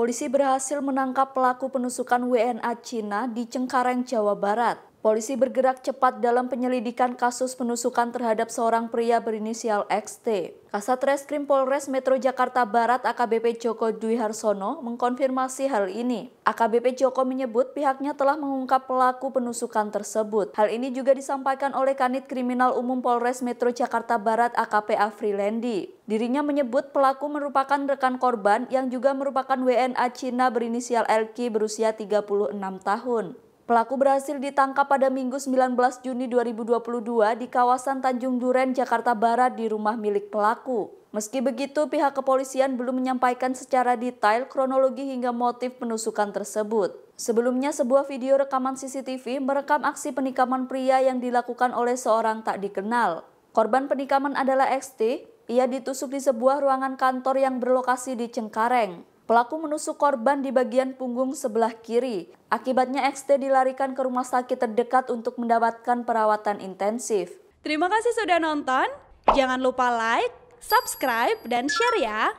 Polisi berhasil menangkap pelaku penusukan WNA Cina di Cengkareng, Jawa Barat. Polisi bergerak cepat dalam penyelidikan kasus penusukan terhadap seorang pria berinisial XT. Kasat Reskrim Polres Metro Jakarta Barat AKBP Joko Dwi Harsono mengkonfirmasi hal ini. AKBP Joko menyebut pihaknya telah mengungkap pelaku penusukan tersebut. Hal ini juga disampaikan oleh Kanit Kriminal Umum Polres Metro Jakarta Barat AKP Afri Lendi. Dirinya menyebut pelaku merupakan rekan korban yang juga merupakan WNA Cina berinisial LK berusia 36 tahun. Pelaku berhasil ditangkap pada Minggu 19 Juni 2022 di kawasan Tanjung Duren, Jakarta Barat di rumah milik pelaku. Meski begitu, pihak kepolisian belum menyampaikan secara detail kronologi hingga motif penusukan tersebut. Sebelumnya, sebuah video rekaman CCTV merekam aksi penikaman pria yang dilakukan oleh seorang tak dikenal. Korban penikaman adalah XT, ia ditusuk di sebuah ruangan kantor yang berlokasi di Cengkareng. Pelaku menusuk korban di bagian punggung sebelah kiri. Akibatnya XT dilarikan ke rumah sakit terdekat untuk mendapatkan perawatan intensif. Terima kasih sudah nonton. Jangan lupa like, subscribe, dan share ya.